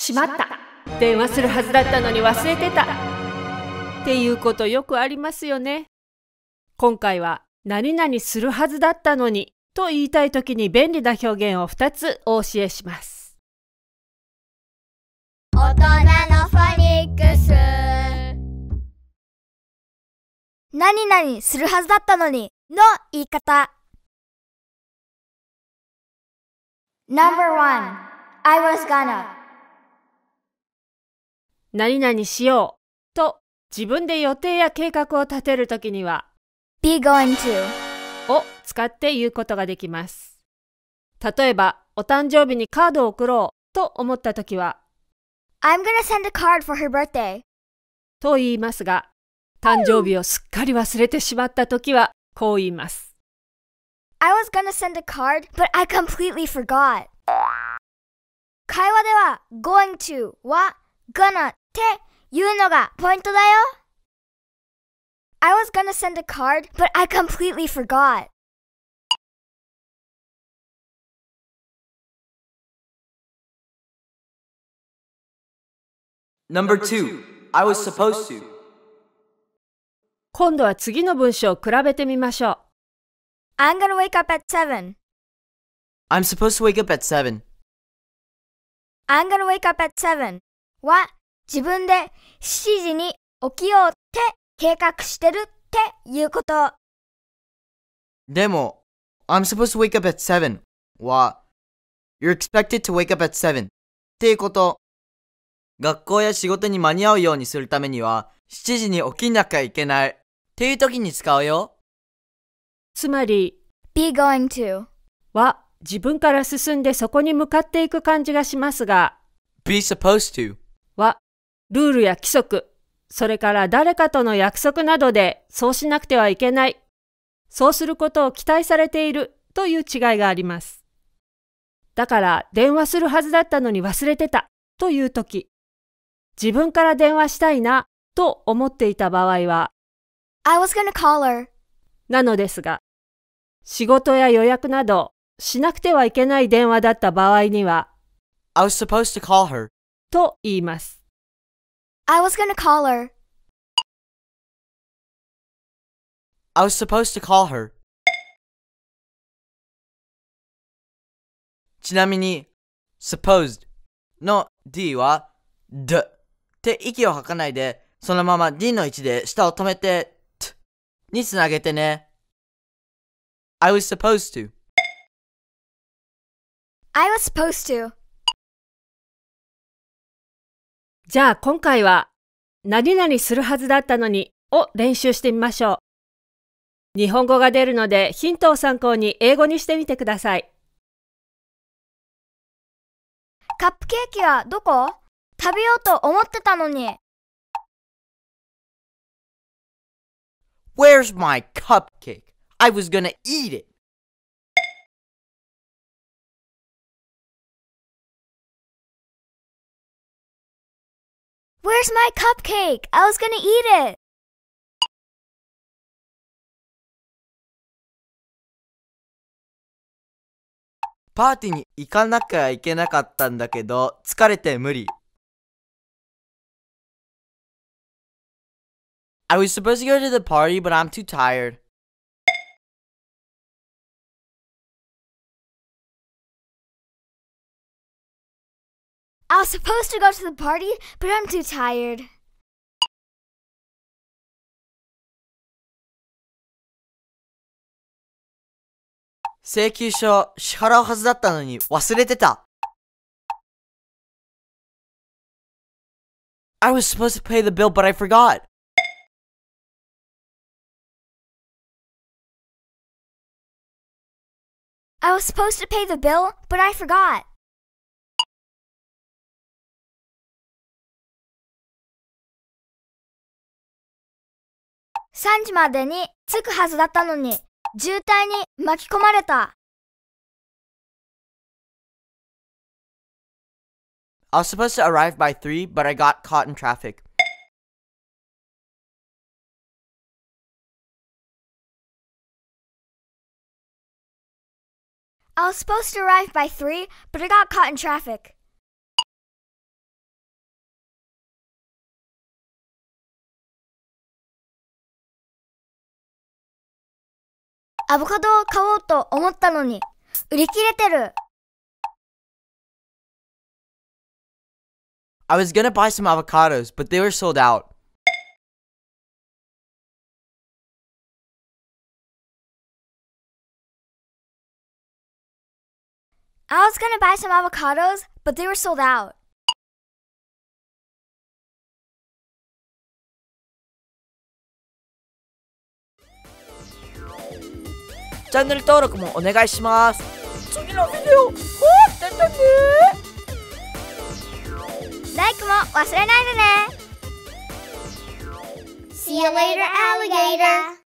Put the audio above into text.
しまった電話するはずだったのに忘れてたっていうことよくありますよね。今回は何々するはずだったのにと言いたい時に便利な表現を2つお教えします。大人のフォニックス何々するはずだったのにの言い方 Number o n I was gonna 何々しようと自分で予定や計画を立てるときには be going to を使って言うことができます。例えば、お誕生日にカードを送ろうと思ったときは I'm gonna send a card for her birthday と言いますが、誕生日をすっかり忘れてしまったときはこう言います。I was gonna send a card, but I completely forgot. 会話では going to は gonna I was gonna send a card, but I completely forgot. Number two, I was supposed to. 今度は次の文章を比べてみましょう。I'm gonna wake up at 7. I'm supposed to wake up at 7. I'm gonna wake up at 7. What 自分で7時に起きようって計画してるっていうこと。でも、I'm supposed to wake up at 7は、You're expected to wake up at 7っていうこと。学校や仕事に間に合うようにするためには、7時に起きなきゃいけないっていう時に使うよ。つまり、be going to は自分から進んでそこに向かっていく感じがしますが、be supposed to ルールや規則、それから誰かとの約束などでそうしなくてはいけない、そうすることを期待されているという違いがあります。だから電話するはずだったのに忘れてたという時、自分から電話したいなと思っていた場合は、I was gonna call her なのですが、仕事や予約などしなくてはいけない電話だった場合には、I was supposed to call her と言います。I was gonna call her. I was supposed to call her. ちなみに、supposed の D は D って息を吐かないで、そのまま D の位置で舌を止めて T につなげてね。I was supposed to. I was supposed to. じゃあ今回は、何々するはずだったのにを練習してみましょう。日本語が出るのでヒントを参考に英語にしてみてください。カップケーキはどこ食べようと思ってたのに。Where's my cupcake? I was gonna eat it. Where's my cupcake? I was gonna eat it. it. パーティーに行かなきゃいけなかったんだけど、疲れて無理。I was supposed to go to the party, but I'm too tired. I was supposed to go to the party, but I'm too tired. I was supposed to pay the bill, but I forgot. I was supposed to pay the bill, but I forgot. 3時までに着くはずだったのに、渋滞に巻き込まれた。I was supposed to arrive by 3, but I got caught in traffic. I was supposed to arrive by 3, but I got caught in traffic. アボカドを買おうと思ったのに、売り切れてる。I was gonna buy some avocados, but they were sold out. I was gonna buy some avocados, but they were sold out. チャンネル登録もお願いします次のビデオ待っててねライクも忘れないでね See you later, alligator!